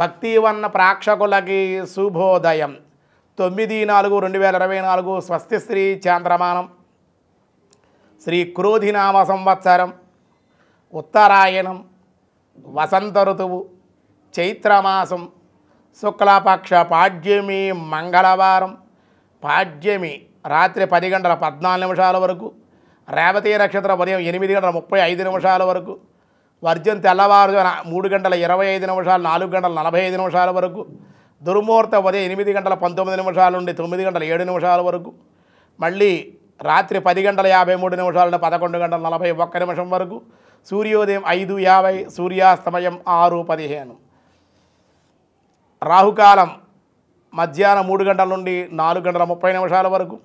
భక్తివన్న ప్రేక్షకులకి శుభోదయం తొమ్మిది నాలుగు రెండు వేల ఇరవై నాలుగు స్వస్తి శ్రీ చాంద్రమానం శ్రీ క్రోధినామ సంవత్సరం ఉత్తరాయణం వసంత ఋతువు చైత్రమాసం శుక్లపక్ష పాడ్యమి మంగళవారం పాడ్యమి రాత్రి పది గంటల పద్నాలుగు నిమిషాల వరకు రేవతి నక్షత్రం ఉదయం ఎనిమిది గంటల ముప్పై ఐదు నిమిషాల వరకు వర్జం తెల్లవారుజామున మూడు గంటల ఇరవై ఐదు నిమిషాలు నాలుగు గంటల నలభై ఐదు నిమిషాల వరకు దుర్ముహూర్త ఉదయం ఎనిమిది గంటల పంతొమ్మిది నిమిషాల నుండి తొమ్మిది గంటల ఏడు నిమిషాల వరకు మళ్ళీ రాత్రి పది గంటల యాభై మూడు నిమిషాల నుండి పదకొండు గంటల నలభై ఒక్క నిమిషం వరకు సూర్యోదయం ఐదు యాభై సూర్యాస్తమయం ఆరు పదిహేను రాహుకాలం మధ్యాహ్నం మూడు గంటల నుండి నాలుగు గంటల ముప్పై నిమిషాల వరకు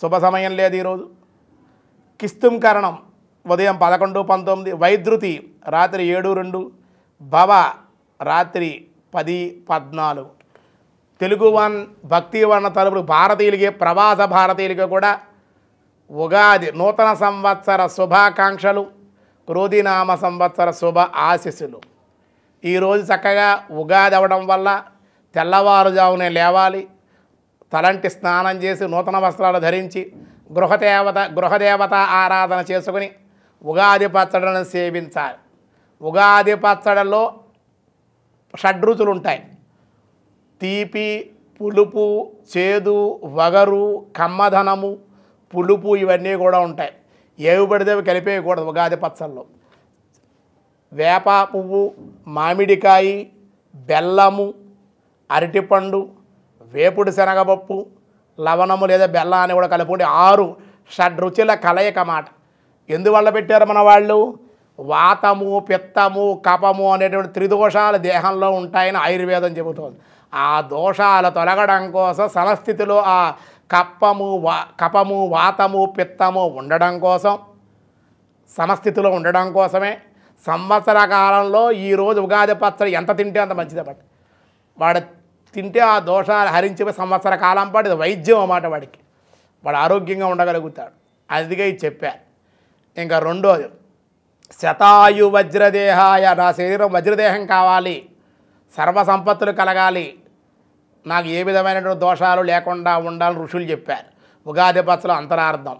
శుభ సమయం లేదు ఈరోజు కిస్తుం కరణం ఉదయం పదకొండు పంతొమ్మిది వైద్యుతి రాత్రి ఏడు రెండు భవ రాత్రి పది పద్నాలుగు తెలుగు వన్ భక్తి వన్ తలుపులు భారతీయులకి ప్రవాస భారతీయులకి కూడా ఉగాది నూతన సంవత్సర శుభాకాంక్షలు క్రోధినామ సంవత్సర శుభ ఆశీస్సులు ఈరోజు చక్కగా ఉగాది అవడం వల్ల తెల్లవారుజామునే లేవాలి తలంటి స్నానం చేసి నూతన వస్త్రాలు ధరించి గృహదేవత గృహదేవత ఆరాధన చేసుకుని ఉగాది పచ్చడిని సేవించాలి ఉగాది పచ్చడిలో షడ్రుచులు ఉంటాయి తీపి పులుపు చేదు వగరు కమ్మధనము పులుపు ఇవన్నీ కూడా ఉంటాయి ఏవి పడితే కలిపేయకూడదు ఉగాది పచ్చళ్ళు వేప పువ్వు మామిడికాయ బెల్లము అరటిపండు వేపుడు శనగపప్పు లవణము లేదా బెల్లం అని కూడా కలుపుకుంటే ఆరు షడ్రుచుల కలయిక మాట ఎందువల్ల పెట్టారు మన వాళ్ళు వాతము పిత్తము కపము అనేటువంటి త్రిదోషాలు దేహంలో ఉంటాయని ఆయుర్వేదం చెబుతోంది ఆ దోషాలు తొలగడం కోసం సమస్థితిలో ఆ కప్పము వా కపము వాతము పిత్తము ఉండడం కోసం సమస్థితిలో ఉండడం కోసమే సంవత్సర కాలంలో ఈరోజు ఉగాది పచ్చడి ఎంత తింటే అంత మంచిది అన్నమాట వాడు తింటే ఆ దోషాలు హరించిపోయి సంవత్సర కాలం పాటు ఇది వైద్యం అన్నమాట వాడికి వాడు ఆరోగ్యంగా ఉండగలుగుతాడు అందుకే ఇది చెప్పారు ఇంకా రెండోది శతాయు వజ్రదేహాయ నా శరీరం వజ్రదేహం కావాలి సర్వసంపత్తులు కలగాలి నాకు ఏ విధమైనటువంటి దోషాలు లేకుండా ఉండాలని ఋషులు చెప్పారు ఉగాది పచ్చలు అంతరార్థం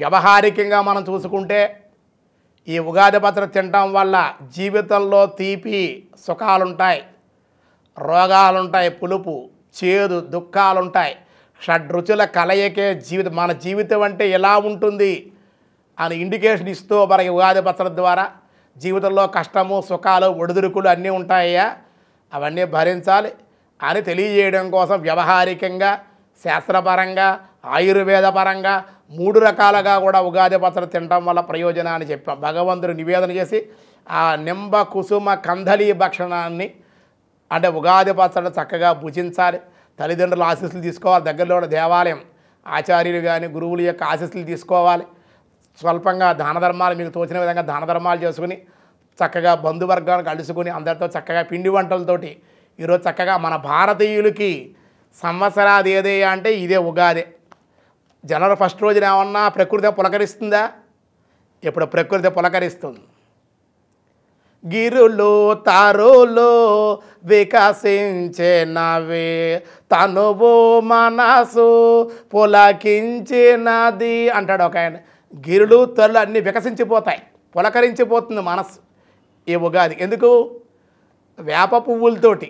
వ్యవహారికంగా మనం చూసుకుంటే ఈ ఉగాది పచ్చడి తినటం వల్ల జీవితంలో తీపి సుఖాలుంటాయి రోగాలుంటాయి పులుపు చేదు దుఃఖాలుంటాయి షడ్రుచుల కలయికే జీవితం మన జీవితం అంటే ఎలా ఉంటుంది అని ఇండికేషన్ ఇస్తూ మనకి ఉగాది పత్రం ద్వారా జీవితంలో కష్టము సుఖాలు ఒడిదుడుకులు అన్నీ ఉంటాయా అవన్నీ భరించాలి అని తెలియజేయడం కోసం వ్యవహారికంగా శాస్త్రపరంగా ఆయుర్వేదపరంగా మూడు రకాలుగా కూడా ఉగాది పత్రం తినడం వల్ల ప్రయోజనాన్ని చెప్పాం భగవంతుడు నివేదన చేసి ఆ నింబ కుసుమ కంధలి భక్షణాన్ని అంటే ఉగాది పచ్చడి చక్కగా భుజించాలి తల్లిదండ్రులు ఆశీస్సులు తీసుకోవాలి దగ్గరలో ఉన్న దేవాలయం ఆచార్యులు కానీ గురువుల యొక్క ఆశీస్సులు తీసుకోవాలి స్వల్పంగా దాన ధర్మాలు మీకు తోచిన విధంగా దాన ధర్మాలు చేసుకుని చక్కగా బంధువర్గాలను కలుసుకుని అందరితో చక్కగా పిండి వంటలతోటి ఈరోజు చక్కగా మన భారతీయులకి సంవత్సరాది ఏదే అంటే ఇదే ఉగాది జనవరి ఫస్ట్ రోజున ఏమన్నా ప్రకృతి పులకరిస్తుందా ఇప్పుడు ప్రకృతి పులకరిస్తుంది గిరులు తరులు వికసించే నవే తనువు మనసు పులకించినది అంటాడు ఒక ఆయన గిరులు తొరలు అన్నీ వికసించిపోతాయి పులకరించిపోతుంది మనస్సు ఈ ఉగాది ఎందుకు వేప పువ్వులతోటి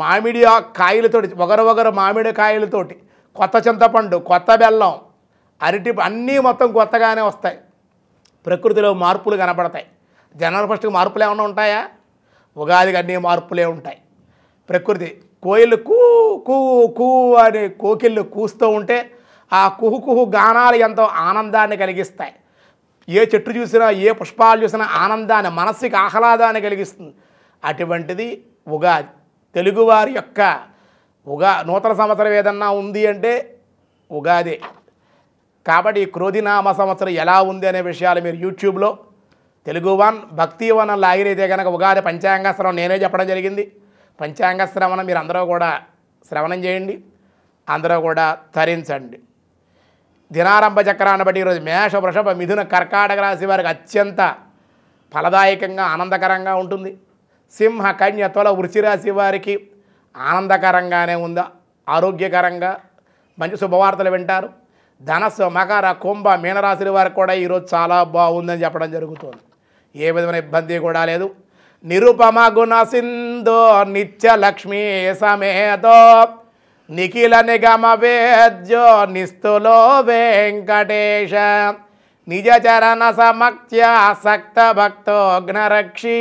మామిడి కాయలతోటి ఒకరు ఒకరు మామిడి కాయలతోటి కొత్త చింతపండు కొత్త బెల్లం అరటి అన్నీ మొత్తం కొత్తగానే వస్తాయి ప్రకృతిలో మార్పులు కనపడతాయి జనరల్ ఫస్ట్కి మార్పులు ఏమైనా ఉంటాయా ఉగాదికి అన్ని మార్పులే ఉంటాయి ప్రకృతి కోయిలు కూ కూ కూ అని కోకిళ్ళు కూస్తూ ఉంటే ఆ కుహుకుహు గానాలు ఎంతో ఆనందాన్ని కలిగిస్తాయి ఏ చెట్టు చూసినా ఏ పుష్పాలు చూసినా ఆనందాన్ని మనస్సుకి ఆహ్లాదాన్ని కలిగిస్తుంది అటువంటిది ఉగాది తెలుగువారి యొక్క ఉగా నూతన సంవత్సరం ఏదన్నా ఉంది అంటే ఉగాది కాబట్టి క్రోధినామ సంవత్సరం ఎలా ఉంది అనే విషయాలు మీరు యూట్యూబ్లో తెలుగు వన్ భక్తి వన్ లాగినైతే కనుక ఉగాది పంచాంగ శ్రవణం నేనే చెప్పడం జరిగింది పంచాంగ శ్రవణం మీరు అందరూ కూడా శ్రవణం చేయండి అందరూ కూడా తరించండి దినారంభ చక్రాన్ని బట్టి ఈరోజు మేష వృషభ మిథున కర్కాటక రాశి వారికి అత్యంత ఫలదాయకంగా ఆనందకరంగా ఉంటుంది సింహ కన్య తొల రాశి వారికి ఆనందకరంగానే ఉందా ఆరోగ్యకరంగా మంచి శుభవార్తలు వింటారు ధనస్సు మకర కుంభ మీనరాశుల వారికి కూడా ఈరోజు చాలా బాగుందని చెప్పడం జరుగుతుంది ఏ విధమైన ఇబ్బంది కూడా లేదు నిరుపమ గుణ సింధో నిత్య లక్ష్మీ సమేతో నిఖిల నిగమ వేద్యో నిస్తులో వెంకటేశ నిజ చరణ సక్త భక్తోగ్నరక్షి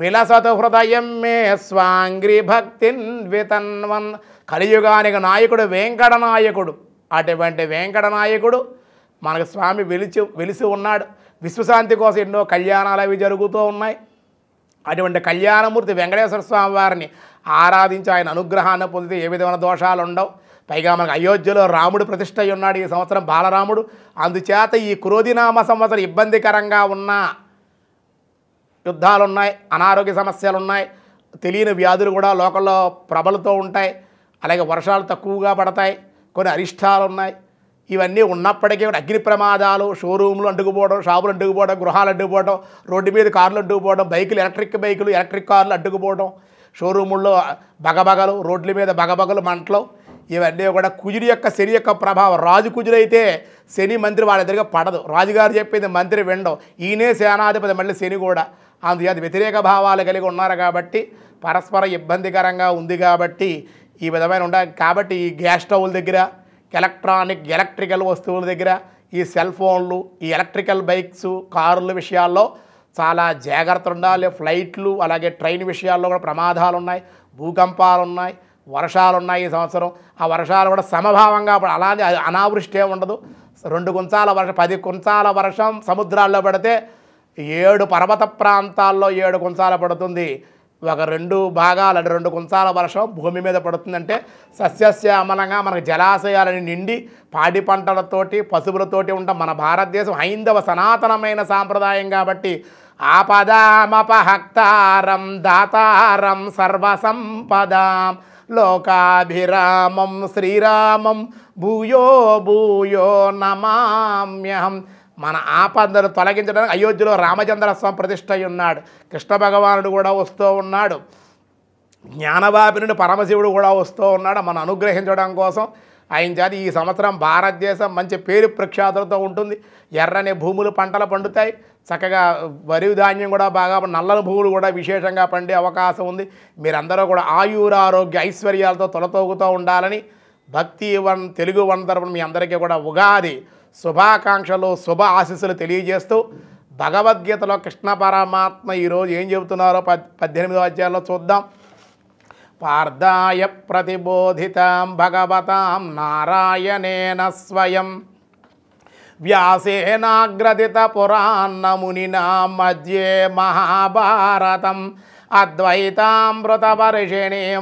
విలసతు హృదయం మే స్వాంగ్రి భక్తిన్ వితన్వన్ కలియుగానికి నాయకుడు వెంకటనాయకుడు అటువంటి వెంకటనాయకుడు మనకు స్వామి వెలిచి వెలిసి ఉన్నాడు విశ్వశాంతి కోసం ఎన్నో కళ్యాణాలు అవి జరుగుతూ ఉన్నాయి అటువంటి కళ్యాణమూర్తి వెంకటేశ్వర స్వామి వారిని ఆరాధించి ఆయన అనుగ్రహాన్ని పొందితే ఏ విధమైన దోషాలు ఉండవు పైగా మనకు అయోధ్యలో రాముడు ప్రతిష్ట ఉన్నాడు ఈ సంవత్సరం బాలరాముడు అందుచేత ఈ క్రోధినామ సంవత్సరం ఇబ్బందికరంగా ఉన్న యుద్ధాలున్నాయి అనారోగ్య సమస్యలున్నాయి తెలియని వ్యాధులు కూడా లోకల్లో ప్రబలతో ఉంటాయి అలాగే వర్షాలు తక్కువగా పడతాయి కొన్ని అరిష్టాలు ఉన్నాయి ఇవన్నీ ఉన్నప్పటికీ అగ్ని ప్రమాదాలు షోరూమ్లు అడ్డుకుపోవడం షాపులు అడ్డుకుపోవడం గృహాలు అడ్డుకుపోవడం రోడ్డు మీద కార్లు అడ్డుకుపోవడం బైకులు ఎలక్ట్రిక్ బైకులు ఎలక్ట్రిక్ కార్లు అడ్డుకుపోవడం షోరూముల్లో బగబగలు రోడ్ల మీద బగబగలు మంటలు ఇవన్నీ కూడా కుజుడి యొక్క శని యొక్క ప్రభావం రాజు అయితే శని మంత్రి వాళ్ళ దగ్గర పడదు రాజుగారు చెప్పింది మంత్రి వినడం ఈయనే సేనాధిపతి మళ్ళీ శని కూడా అది వ్యతిరేక భావాలు కలిగి ఉన్నారు కాబట్టి పరస్పర ఇబ్బందికరంగా ఉంది కాబట్టి ఈ విధమైన ఉండాలి కాబట్టి ఈ గ్యాస్ స్టవ్ల దగ్గర ఎలక్ట్రానిక్ ఎలక్ట్రికల్ వస్తువుల దగ్గర ఈ సెల్ ఫోన్లు ఈ ఎలక్ట్రికల్ బైక్స్ కార్ల విషయాల్లో చాలా జాగ్రత్తలు ఉండాలి ఫ్లైట్లు అలాగే ట్రైన్ విషయాల్లో కూడా ప్రమాదాలు ఉన్నాయి భూకంపాలు ఉన్నాయి వర్షాలు ఉన్నాయి ఈ సంవత్సరం ఆ వర్షాలు కూడా సమభావంగా అలానే అనావృష్టి ఏమి ఉండదు రెండు కుంచాల వర్షం పది కుంచాల వర్షం సముద్రాల్లో పడితే ఏడు పర్వత ప్రాంతాల్లో ఏడు కుంచాల పడుతుంది ఒక రెండు భాగాలు రెండు కుంచాల వర్షం భూమి మీద పడుతుందంటే సస్యశ్యామలంగా మనకు జలాశయాలని నిండి పాడి పంటలతోటి పశువులతోటి ఉంటాం మన భారతదేశం హైందవ సనాతనమైన సాంప్రదాయం కాబట్టి ఆపదామపహక్తారం దాతారం సర్వసంపదాం లోకాభిరామం శ్రీరామం భూయో భూయో నమామ్యహం మన ఆపదను తొలగించడానికి అయోధ్యలో రామచంద్ర ప్రతిష్ట అయి ఉన్నాడు కృష్ణ భగవానుడు కూడా వస్తూ ఉన్నాడు జ్ఞానబాపి పరమశివుడు కూడా వస్తూ ఉన్నాడు మన అనుగ్రహించడం కోసం ఆయన చేత ఈ సంవత్సరం భారతదేశం మంచి పేరు ప్రఖ్యాతులతో ఉంటుంది ఎర్రని భూములు పంటలు పండుతాయి చక్కగా వరి ధాన్యం కూడా బాగా నల్లని భూములు కూడా విశేషంగా పండే అవకాశం ఉంది మీరందరూ కూడా ఆయురారోగ్య ఐశ్వర్యాలతో తొలతోగుతూ ఉండాలని భక్తి వన్ తెలుగు వన్ తరపున మీ అందరికీ కూడా ఉగాది శుభాకాంక్షలు శుభ ఆశీస్సులు తెలియజేస్తూ భగవద్గీతలో కృష్ణ పరమాత్మ ఈరోజు ఏం చెబుతున్నారో పద్ పద్దెనిమిదో అధ్యాయంలో చూద్దాం పార్థాయ ప్రతిబోధితాం భగవతాం నారాయణేన స్వయం వ్యాసేనాగ్రదిత నా మధ్యే మహాభారతం अद्वैतामृतपर्षिणीं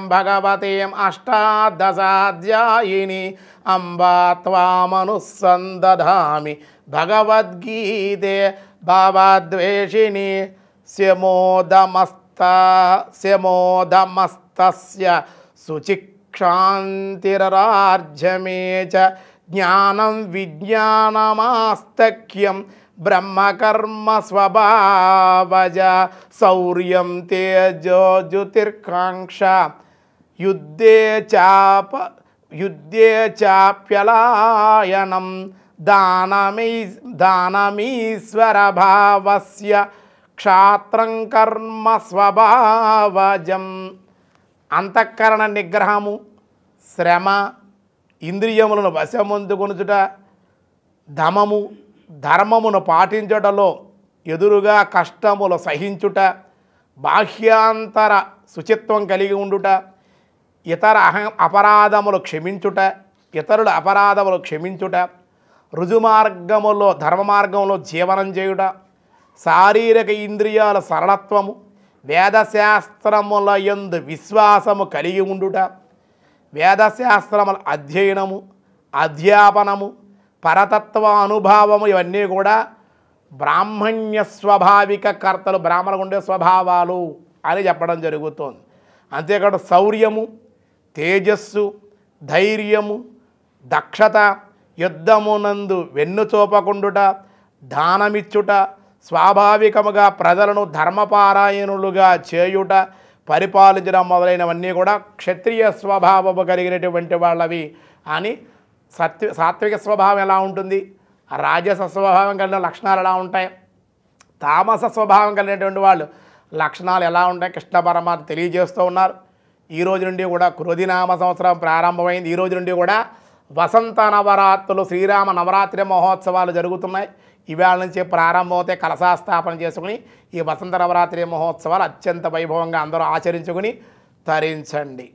भगवतीम् अष्टादशाध्यायिनि अम्बा त्वामनुसन्दधामि भगवद्गीते भावाद्वेषिणि श्यमोदमस्ता श्यमोदमस्तस्य शुचिक्षान्तिरार्जमे च ज्ञानं विज्ञानमास्तख्यं బ్రహ్మకర్మ స్వభావజ శౌర్యం తేజో జ్యోతిర్కాంక్ష యుద్ధే చాప యుద్ధే చాప్యలాయనం దానమీ దానమీశ్వర భావస్ క్షాత్రం కర్మ స్వభావజం అంతఃకరణ నిగ్రహము శ్రమ ఇంద్రియములను వశమందుకొనుచుట ధమము ధర్మమును పాటించుటలో ఎదురుగా కష్టములు సహించుట బాహ్యాంతర శుచిత్వం కలిగి ఉండుట ఇతర అహ అపరాధములు క్షమించుట ఇతరుల అపరాధములు క్షమించుట రుజుమార్గములో మార్గంలో జీవనం చేయుట శారీరక ఇంద్రియాల సరళత్వము వేదశాస్త్రముల ఎందు విశ్వాసము కలిగి ఉండుట వేదశాస్త్రముల అధ్యయనము అధ్యాపనము పరతత్వ అనుభావము ఇవన్నీ కూడా బ్రాహ్మణ్య స్వభావిక కర్తలు బ్రాహ్మణులు ఉండే స్వభావాలు అని చెప్పడం జరుగుతోంది అంతేకాదు శౌర్యము తేజస్సు ధైర్యము దక్షత యుద్ధమునందు వెన్ను చూపకుండుట దానమిచ్చుట స్వాభావికముగా ప్రజలను ధర్మపారాయణులుగా చేయుట పరిపాలించడం మొదలైనవన్నీ కూడా క్షత్రియ స్వభావము కలిగినటువంటి వాళ్ళవి అని సత్వ సాత్విక స్వభావం ఎలా ఉంటుంది రాజస స్వభావం కలిగిన లక్షణాలు ఎలా ఉంటాయి తామస స్వభావం కలిగినటువంటి వాళ్ళు లక్షణాలు ఎలా ఉంటాయి కృష్ణ పరమాత్మ తెలియజేస్తూ ఉన్నారు ఈ రోజు నుండి కూడా నామ సంవత్సరం ప్రారంభమైంది ఈ రోజు నుండి కూడా వసంత నవరాత్రులు శ్రీరామ నవరాత్రి మహోత్సవాలు జరుగుతున్నాయి ఇవాళ నుంచి ప్రారంభమవుతే కలశాస్థాపన చేసుకుని ఈ వసంత నవరాత్రి మహోత్సవాలు అత్యంత వైభవంగా అందరూ ఆచరించుకుని తరించండి